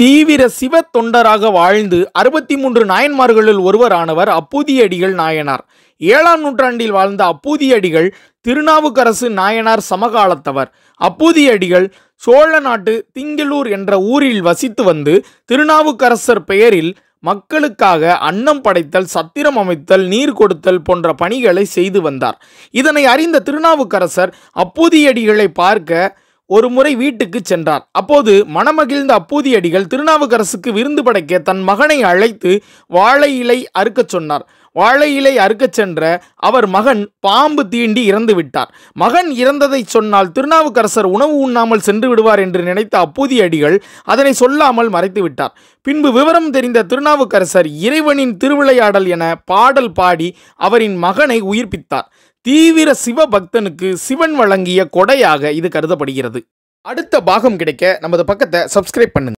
தீவிர சிவ தொண்டராக வாழ்ந்து அறுபத்தி மூன்று நாயன்மார்களில் ஒருவரானவர் அப்பூதியடிகள் நாயனார் ஏழாம் நூற்றாண்டில் வாழ்ந்த அப்பூதியடிகள் திருநாவுக்கரசு நாயனார் சமகாலத்தவர் அப்பூதியடிகள் சோழ நாட்டு திங்களூர் என்ற ஊரில் வசித்து வந்து திருநாவுக்கரசர் பெயரில் மக்களுக்காக அன்னம் படைத்தல் சத்திரம் அமைத்தல் நீர் கொடுத்தல் போன்ற பணிகளை செய்து வந்தார் இதனை அறிந்த திருநாவுக்கரசர் அப்பூதியடிகளை பார்க்க ஒரு முறை வீட்டுக்கு சென்றார் அப்போது மனமகிழ்ந்த அப்பூதியடிகள் திருநாவுக்கரசுக்கு விருந்து படைக்க தன் மகனை அழைத்து வாழை இலை அறுக்கச் சொன்னார் வாழையிலை அறுக்கச் சென்ற அவர் மகன் பாம்பு தீண்டி இறந்து விட்டார் மகன் இறந்ததை சொன்னால் திருநாவுக்கரசர் உணவு உண்ணாமல் சென்று விடுவார் என்று நினைத்த அப்பூதி அடிகள் அதனை சொல்லாமல் மறைத்து விட்டார் பின்பு விவரம் தெரிந்த திருநாவுக்கரசர் இறைவனின் திருவிளையாடல் என பாடல் பாடி அவரின் மகனை உயிர்ப்பித்தார் தீவிர சிவ பக்தனுக்கு சிவன் வழங்கிய கொடையாக இது கருதப்படுகிறது அடுத்த பாகம் கிடைக்க நமது பக்கத்தை சப்ஸ்கிரைப் பண்ணுங்க